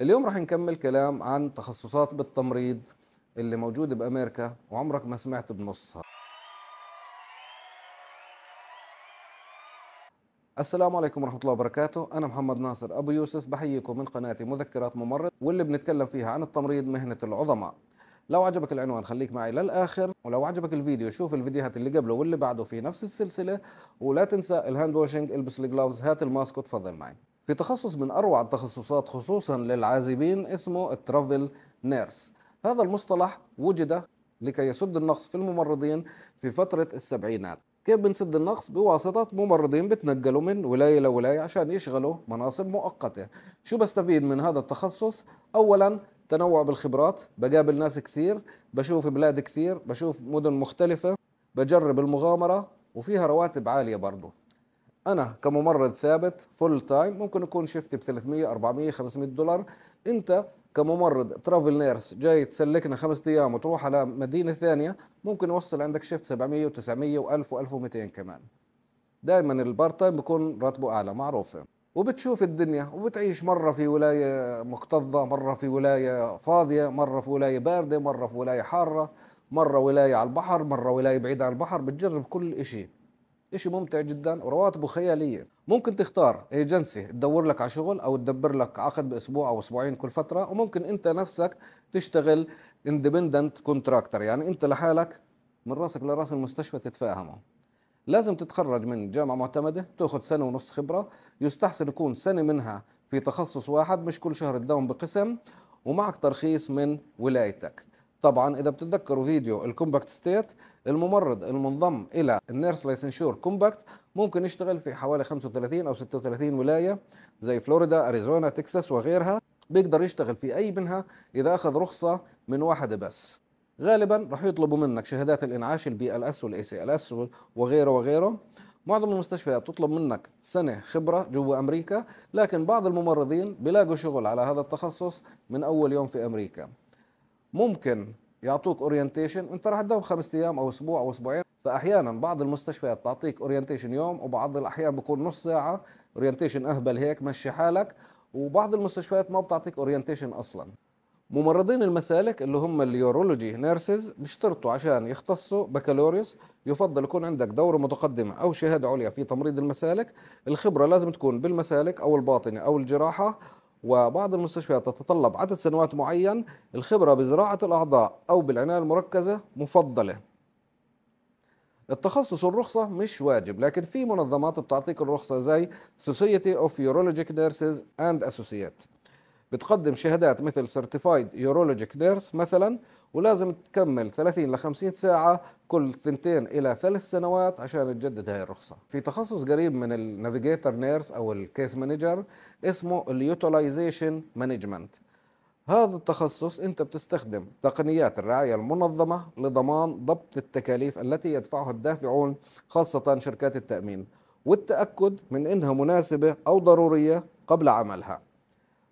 اليوم راح نكمل كلام عن تخصصات بالتمريض اللي موجودة بأمريكا وعمرك ما سمعت بنصها السلام عليكم ورحمة الله وبركاته أنا محمد ناصر أبو يوسف بحييكم من قناتي مذكرات ممرض واللي بنتكلم فيها عن التمريض مهنة العظماء لو عجبك العنوان خليك معي للآخر ولو عجبك الفيديو شوف الفيديوهات اللي قبله واللي بعده في نفس السلسلة ولا تنسى الهاند واشنج البس الجلوفز هات الماسك وتفضل معي في تخصص من أروع التخصصات خصوصا للعازبين اسمه الترافل نيرس هذا المصطلح وجد لكي يسد النقص في الممرضين في فترة السبعينات كيف بنسد النقص بواسطة ممرضين بتنقلوا من ولاية لولاية عشان يشغلوا مناصب مؤقتة شو بستفيد من هذا التخصص؟ أولا تنوع بالخبرات بقابل ناس كثير بشوف بلاد كثير بشوف مدن مختلفة بجرب المغامرة وفيها رواتب عالية برضه انا كممرض ثابت فول تايم ممكن يكون شفتي ب 300 400 500 دولار انت كممرض ترافل نيرس جاي تسلكنا خمسة ايام وتروح على مدينه ثانيه ممكن يوصل عندك شيفت 700 و900 و1000 و1200 كمان دائما البارت تايم بيكون راتبه اعلى معروفه وبتشوف الدنيا وبتعيش مرة في ولاية مكتظة مرة في ولاية فاضية مرة في ولاية باردة مرة في ولاية حارة مرة ولاية على البحر مرة ولاية بعيدة عن البحر بتجرب كل إشي إشي ممتع جدا ورواتبه خيالية ممكن تختار ايجنسي تدور لك على شغل او تدبر لك عقد باسبوع او اسبوعين كل فتره وممكن انت نفسك تشتغل اندبندنت كونتراكتر يعني انت لحالك من راسك لراس المستشفى تتفاهموا لازم تتخرج من جامعة معتمدة تأخذ سنة ونص خبرة يستحسن يكون سنة منها في تخصص واحد مش كل شهر تداوم بقسم ومعك ترخيص من ولايتك طبعا اذا بتتذكروا فيديو الكومباكت ستيت الممرض المنضم الى النيرس لايسنشور كومباكت ممكن يشتغل في حوالي 35 او 36 ولايه زي فلوريدا اريزونا تكساس وغيرها بيقدر يشتغل في اي منها اذا اخذ رخصه من واحده بس غالبا راح يطلبوا منك شهادات الانعاش البي ال اس والاي سي ال اس وغيره وغيره معظم المستشفيات تطلب منك سنة خبرة جوا أمريكا لكن بعض الممرضين بيلاقوا شغل على هذا التخصص من أول يوم في أمريكا ممكن يعطوك اورينتيشن انت راح تداوم خمس ايام او اسبوع او اسبوعين فاحيانا بعض المستشفيات تعطيك اورينتيشن يوم وبعض الاحيان بكون نص ساعه اورينتيشن اهبل هيك مشي حالك وبعض المستشفيات ما بتعطيك اورينتيشن اصلا ممرضين المسالك اللي هم اليورولوجي نيرسز بيشترطوا عشان يختصوا بكالوريوس يفضل يكون عندك دورة متقدمة أو شهادة عليا في تمريض المسالك الخبرة لازم تكون بالمسالك أو الباطنة أو الجراحة وبعض المستشفيات تتطلب عدد سنوات معين الخبرة بزراعة الأعضاء أو بالعناية المركزة مفضلة التخصص والرخصة مش واجب لكن في منظمات بتعطيك الرخصة زي Society of Urologic Nurses and Associates بتقدم شهادات مثل سيرتيفايد يورولوجيك نيرس مثلا ولازم تكمل 30 ل 50 ساعة كل ثنتين إلى ثلاث سنوات عشان تجدد هاي الرخصة في تخصص قريب من النافيجيتر نيرس أو الكيس مانجر اسمه اليوتولايزيشن مانجمنت هذا التخصص أنت بتستخدم تقنيات الرعاية المنظمة لضمان ضبط التكاليف التي يدفعها الدافعون خاصة شركات التأمين والتأكد من أنها مناسبة أو ضرورية قبل عملها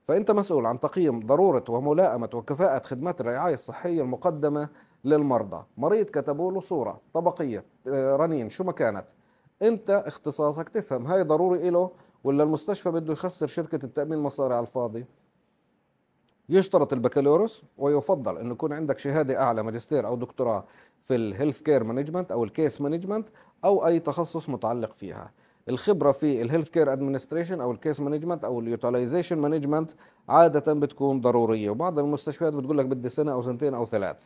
فأنت مسؤول عن تقييم ضرورة وملائمة وكفاءة خدمات الرعاية الصحية المقدمة للمرضى مريض كتبوا له صورة طبقية آه، رنين شو ما كانت أنت اختصاصك تفهم هاي ضروري إله ولا المستشفى بده يخسر شركة التأمين مصاري على الفاضي يشترط البكالوريوس ويفضل انه يكون عندك شهاده اعلى ماجستير او دكتوراه في الهيلث كير مانجمنت او الكيس مانجمنت او اي تخصص متعلق فيها الخبره في الهيلث كير ادمنستريشن او الكيس مانجمنت او اليوتيلايزيشن مانجمنت عاده بتكون ضروريه وبعض المستشفيات بتقول لك بدي سنه او سنتين او ثلاث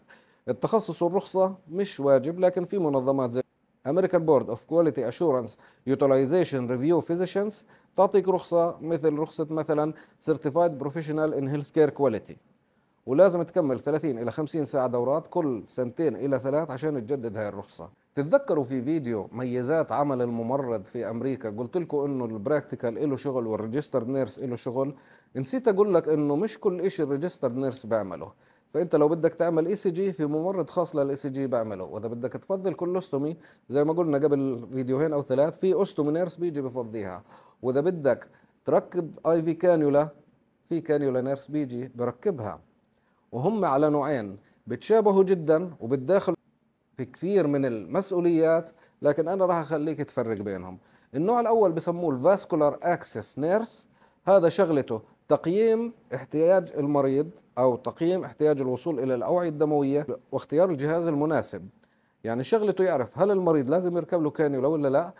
التخصص والرخصه مش واجب لكن في منظمات زي امريكان بورد اوف كواليتي اشورنس Utilization ريفيو فيزيشنز تعطيك رخصة مثل رخصة مثلا سيرتيفايد بروفيشنال ان هيلث كير كواليتي ولازم تكمل 30 إلى 50 ساعة دورات كل سنتين إلى ثلاث عشان تجدد هاي الرخصة تتذكروا في فيديو ميزات عمل الممرض في امريكا قلت لكم انه البراكتيكال له شغل والريجستر نيرس له شغل نسيت اقول لك انه مش كل شيء الريجستر نيرس بيعمله فانت لو بدك تعمل اي سي جي في ممرض خاص للاي سي جي بعمله واذا بدك تفضل كولوستومي زي ما قلنا قبل فيديوهين او ثلاث في اوستومي نيرس بيجي بفضيها واذا بدك تركب اي في كانيولا في كانيولا نيرس بيجي بركبها وهم على نوعين بتشابهوا جدا وبتداخلوا في كثير من المسؤوليات لكن انا راح اخليك تفرق بينهم النوع الاول بسموه الفاسكولار اكسس نيرس هذا شغلته تقييم احتياج المريض او تقييم احتياج الوصول الى الاوعيه الدمويه واختيار الجهاز المناسب يعني شغلته يعرف هل المريض لازم يركب له كانيولا ولا لا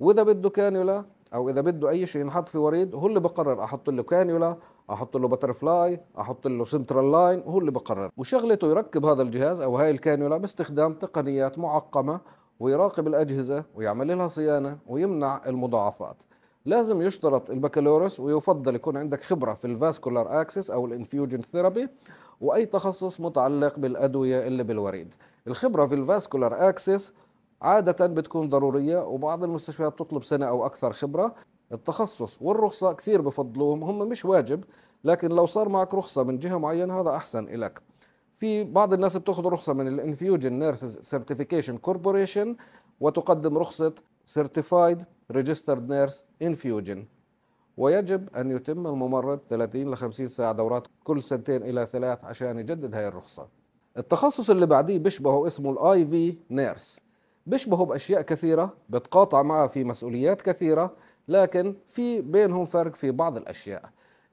واذا بده كانيولا او اذا بده اي شيء ينحط في وريد هو اللي بقرر احط له كانيولا احط له بترفلاي احط له سنترال لاين هو اللي بقرر وشغلته يركب هذا الجهاز او هاي الكانيولا باستخدام تقنيات معقمه ويراقب الاجهزه ويعمل لها صيانه ويمنع المضاعفات لازم يشترط البكالوريوس ويفضل يكون عندك خبره في الفاسكولار اكسس او الانفيوجن ثيرابي واي تخصص متعلق بالادويه اللي بالوريد الخبره في الفاسكولار اكسس عادة بتكون ضرورية وبعض المستشفيات تطلب سنة أو أكثر خبرة التخصص والرخصة كثير بفضلوهم هم مش واجب لكن لو صار معك رخصة من جهة معينة هذا أحسن إلك في بعض الناس بتاخذ رخصة من الانفيوجن نيرسز سيرتيفيكيشن كوربوريشن وتقدم رخصة سيرتيفايد ريجسترد نيرس انفيوجن ويجب أن يتم الممرض 30 ل 50 ساعة دورات كل سنتين إلى ثلاث عشان يجدد هاي الرخصة التخصص اللي بعديه بيشبهه اسمه الاي في نيرس بيشبهوا بأشياء كثيرة بتقاطع معها في مسؤوليات كثيرة لكن في بينهم فرق في بعض الأشياء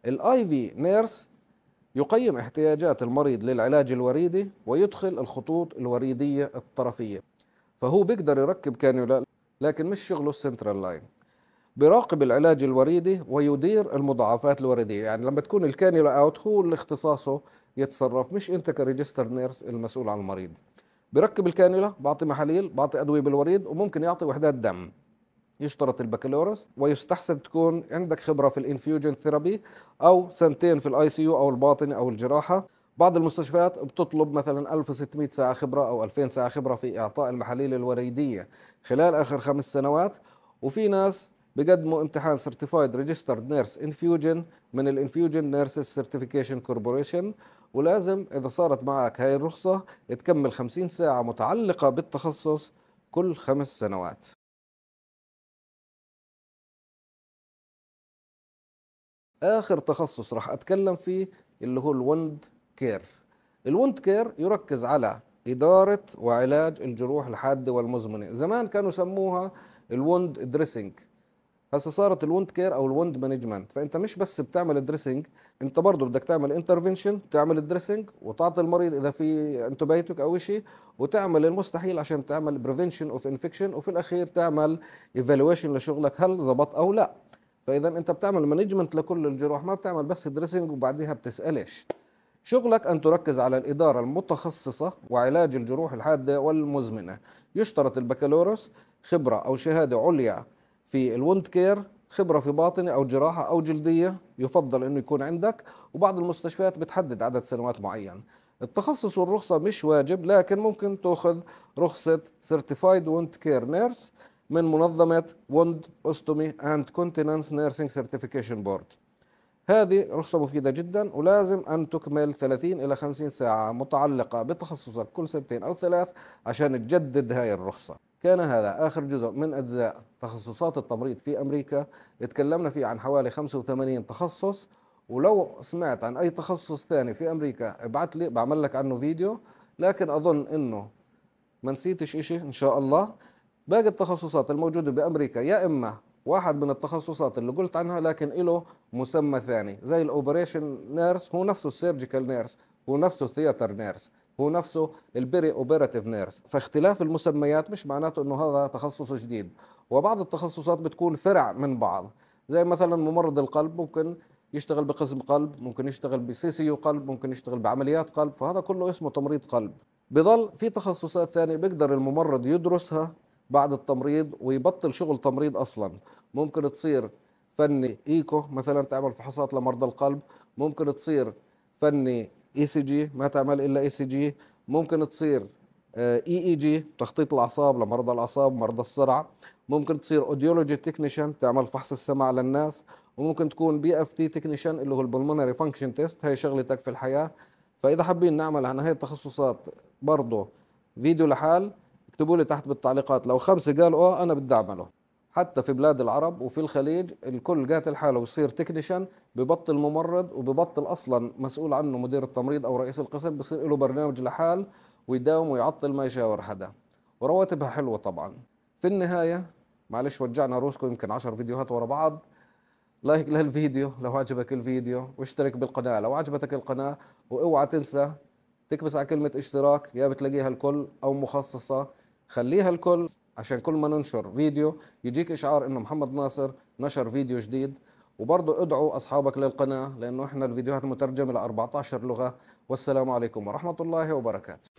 الاي في نيرس يقيم احتياجات المريض للعلاج الوريدي ويدخل الخطوط الوريدية الطرفية فهو بيقدر يركب كانيولا لكن مش شغله السنترال لاين بيراقب العلاج الوريدي ويدير المضاعفات الوريدية يعني لما تكون الكانيولا اوت هو اللي اختصاصه يتصرف مش انت كريجستر نيرس المسؤول عن المريض بركب الكانولا بعطي محاليل بعطي ادويه بالوريد وممكن يعطي وحدات دم يشترط البكالوريوس ويستحسن تكون عندك خبره في الانفيوجن ثيرابي او سنتين في الاي سي يو او الباطنه او الجراحه بعض المستشفيات بتطلب مثلا 1600 ساعه خبره او 2000 ساعه خبره في اعطاء المحاليل الوريديه خلال اخر خمس سنوات وفي ناس بقدموا امتحان سيرتيفايد ريجسترد نيرس انفيوجن من الانفيوجن نيرسز سيرتيفيكيشن كوربوريشن ولازم اذا صارت معك هاي الرخصه تكمل 50 ساعه متعلقه بالتخصص كل خمس سنوات اخر تخصص راح اتكلم فيه اللي هو الوند كير الوند كير يركز على إدارة وعلاج الجروح الحادة والمزمنة زمان كانوا يسموها الوند دريسنج هسه صارت الوند كير او الوند مانجمنت فانت مش بس بتعمل الدريسنج انت برضه بدك تعمل انترفنشن تعمل الدريسنج وتعطي المريض اذا في انتبايتك او شيء وتعمل المستحيل عشان تعمل بريفنشن اوف انفكشن وفي الاخير تعمل ايفالويشن لشغلك هل زبط او لا فاذا انت بتعمل مانجمنت لكل الجروح ما بتعمل بس دريسنج وبعديها بتسالش شغلك أن تركز على الإدارة المتخصصة وعلاج الجروح الحادة والمزمنة يشترط البكالوريوس خبرة أو شهادة عليا في الوند كير خبره في باطنه او جراحه او جلديه يفضل انه يكون عندك وبعض المستشفيات بتحدد عدد سنوات معين التخصص والرخصة مش واجب لكن ممكن تأخذ رخصة سيرتيفايد وند كير نيرس من منظمة وند أستومي أند Continence نيرسينج سيرتيفيكيشن بورد هذه رخصة مفيدة جدا ولازم أن تكمل 30 إلى 50 ساعة متعلقة بتخصصك كل سنتين أو ثلاث عشان تجدد هاي الرخصة كان هذا آخر جزء من أجزاء تخصصات التمريض في أمريكا اتكلمنا فيه عن حوالي 85 تخصص ولو سمعت عن أي تخصص ثاني في أمريكا ابعت لي بعمل لك عنه فيديو لكن أظن أنه ما نسيتش إشي إن شاء الله باقي التخصصات الموجودة بأمريكا يا إما واحد من التخصصات اللي قلت عنها لكن له مسمى ثاني زي الأوبريشن نيرس هو نفسه السيرجيكال نيرس هو نفسه الثياتر نيرس هو نفسه البري اوبيراتيف نيرس فاختلاف المسميات مش معناته انه هذا تخصص جديد وبعض التخصصات بتكون فرع من بعض زي مثلا ممرض القلب ممكن يشتغل بقسم قلب ممكن يشتغل بسيسيو قلب ممكن يشتغل بعمليات قلب فهذا كله اسمه تمريض قلب بضل في تخصصات ثانية بيقدر الممرض يدرسها بعد التمريض ويبطل شغل تمريض أصلا ممكن تصير فني إيكو مثلا تعمل فحوصات لمرضى القلب ممكن تصير فني اي سي جي ما تعمل الا اي سي جي ممكن تصير آه، اي اي جي تخطيط الاعصاب لمرضى الاعصاب ومرضى الصرع ممكن تصير اوديولوجي تكنيشن تعمل فحص السمع للناس وممكن تكون بي اف تي تكنيشن اللي هو البلمونري فانكشن تيست هي شغلتك في الحياه فاذا حابين نعمل عن هاي التخصصات برضه فيديو لحال اكتبوا لي تحت بالتعليقات لو خمسه قالوا اه انا بدي اعمله حتى في بلاد العرب وفي الخليج الكل جات الحاله ويصير تكنيشن ببطل ممرض وببطل اصلا مسؤول عنه مدير التمريض او رئيس القسم بصير له برنامج لحال ويداوم ويعطل ما يشاور حدا ورواتبها حلوه طبعا في النهايه معلش وجعنا روسكم يمكن 10 فيديوهات ورا بعض لايك لهالفيديو لو عجبك الفيديو واشترك بالقناه لو عجبتك القناه واوعى تنسى تكبس على كلمه اشتراك يا بتلاقيها الكل او مخصصه خليها الكل عشان كل ما ننشر فيديو يجيك اشعار انه محمد ناصر نشر فيديو جديد وبرضه ادعوا اصحابك للقناه لانه احنا الفيديوهات مترجمه ل 14 لغه والسلام عليكم ورحمه الله وبركاته